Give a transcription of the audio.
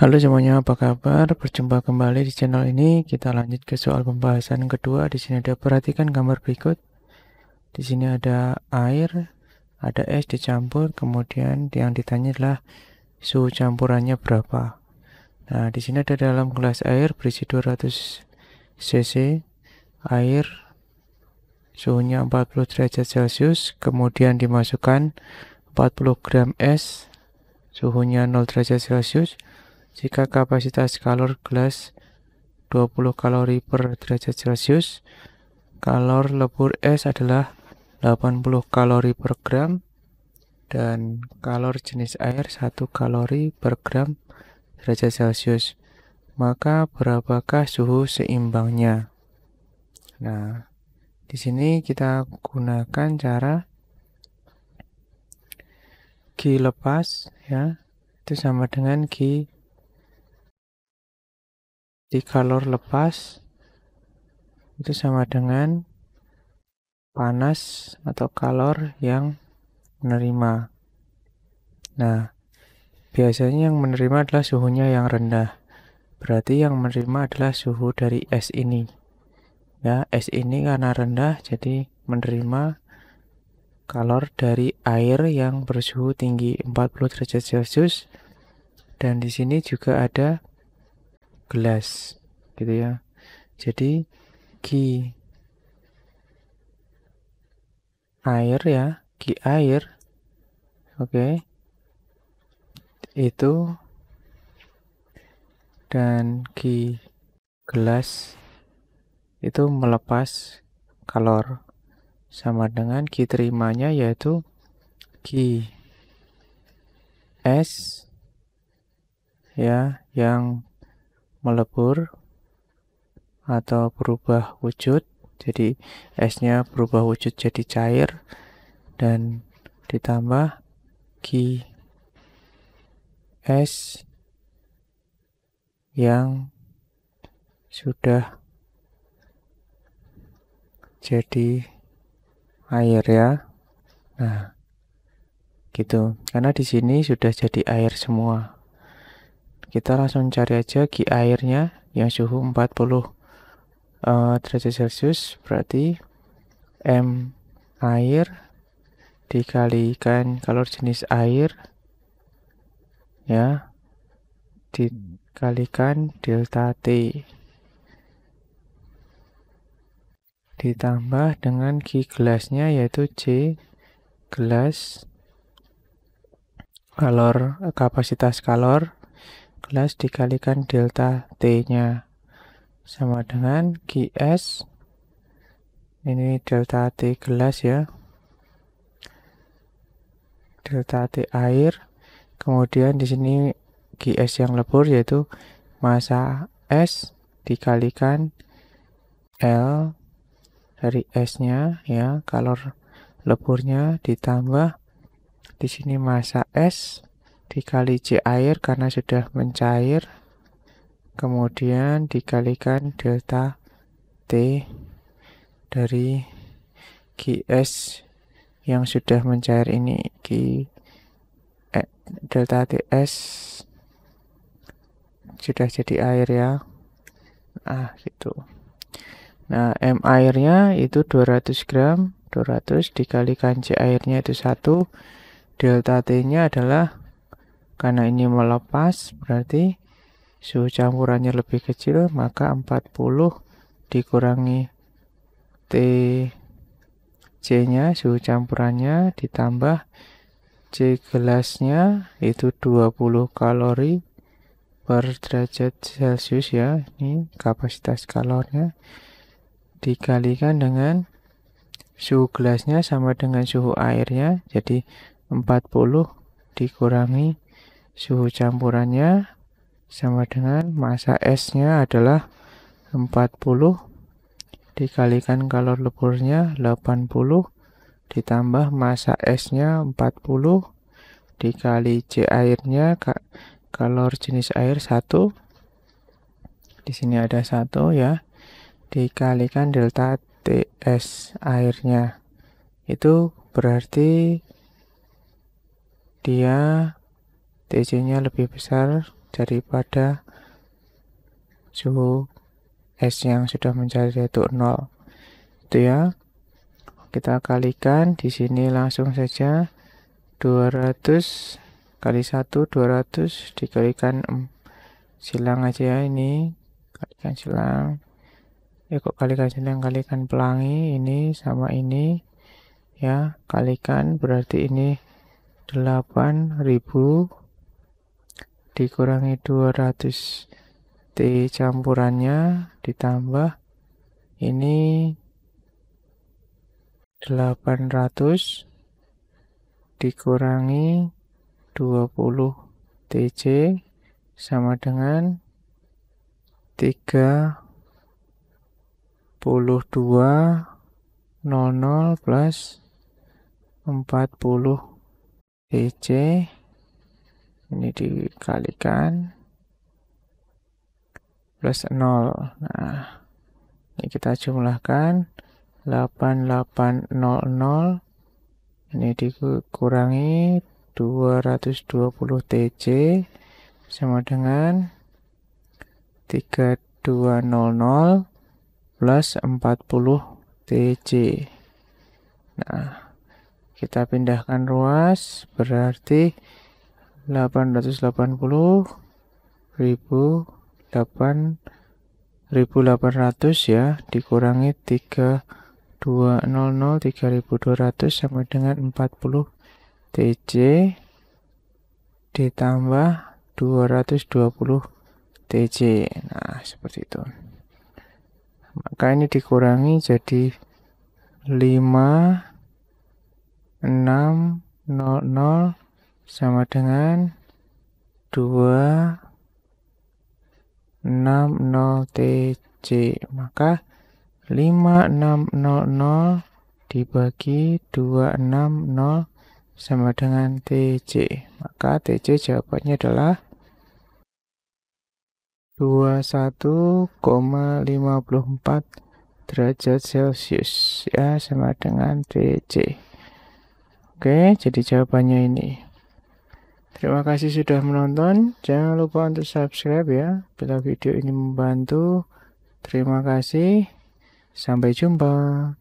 Halo semuanya, apa kabar? Berjumpa kembali di channel ini. Kita lanjut ke soal pembahasan kedua. Di sini ada perhatikan gambar berikut. Di sini ada air, ada es dicampur, kemudian yang ditanya adalah suhu campurannya berapa. Nah, di sini ada dalam gelas air berisi 200 cc air suhunya 40 derajat Celcius, kemudian dimasukkan 40 gram es suhunya 0 derajat Celcius jika kapasitas kalor gelas 20 kalori per derajat Celcius, kalor lebur es adalah 80 kalori per gram dan kalor jenis air 1 kalori per gram derajat Celcius. Maka berapakah suhu seimbangnya? Nah, di sini kita gunakan cara G lepas ya. Itu sama dengan G di kalor lepas itu sama dengan panas atau kalor yang menerima nah biasanya yang menerima adalah suhunya yang rendah berarti yang menerima adalah suhu dari es ini ya es ini karena rendah jadi menerima kalor dari air yang bersuhu tinggi 40 derajat celcius dan di sini juga ada gelas gitu ya jadi ki air ya ki air oke okay. itu dan ki gelas itu melepas kalor sama dengan ki terimanya yaitu ki S ya yang melebur atau berubah wujud jadi esnya berubah wujud jadi cair dan ditambah ki es yang sudah jadi air ya nah gitu karena di sini sudah jadi air semua kita langsung cari aja ki airnya yang suhu 40 uh, eh, derajat celcius berarti M air dikalikan kalor jenis air ya dikalikan delta T ditambah dengan ki gelasnya yaitu C gelas kalor kapasitas kalor dikalikan delta T-nya. Sama dengan q_s. ini delta T gelas ya, delta T air, kemudian di sini q_s yang lebur yaitu masa S dikalikan L dari S-nya ya, kalor leburnya ditambah di sini massa S dikali c air karena sudah mencair kemudian dikalikan delta T dari GS yang sudah mencair ini G, eh, delta TS sudah jadi air ya ah gitu nah M airnya itu 200 gram 200 dikalikan C airnya itu satu delta T nya adalah karena ini melepas berarti suhu campurannya lebih kecil maka 40 dikurangi tc nya suhu campurannya ditambah C gelasnya itu 20 kalori per derajat celcius ya ini kapasitas kalornya dikalikan dengan suhu gelasnya sama dengan suhu airnya jadi 40 dikurangi suhu campurannya sama dengan masa esnya adalah 40 dikalikan kalor leburnya 80 ditambah masa esnya 40 dikali C airnya kalor jenis air 1 di sini ada 1 ya dikalikan delta TS airnya itu berarti dia TC-nya lebih besar daripada suhu es yang sudah mencapai yaitu 0 itu ya kita kalikan di sini langsung saja 200 kali 1 200 dikalikan silang aja ya ini kalikan silang ya kok kalikan silang kalikan pelangi ini sama ini ya kalikan berarti ini 8000 dikurangi 200 T campurannya ditambah ini 800 dikurangi 20 TC sama dengan 32 00 plus 40 TC ini dikalikan plus 0 nah ini kita jumlahkan 8800 ini dikurangi 220 TC sama dengan 3200 plus 40 TC nah kita pindahkan ruas berarti 880 ribu 8 1800 ya dikurangi 3200 3200 sama dengan 40 TC ditambah 220 TC nah seperti itu maka ini dikurangi jadi 5 6 0 0 sama dengan 260TC maka 5600 dibagi 260 sama dengan TC. Maka TC jawabannya adalah 21,54 derajat Celcius ya sama dengan TC. Oke, jadi jawabannya ini. Terima kasih sudah menonton. Jangan lupa untuk subscribe ya. Bila video ini membantu. Terima kasih. Sampai jumpa.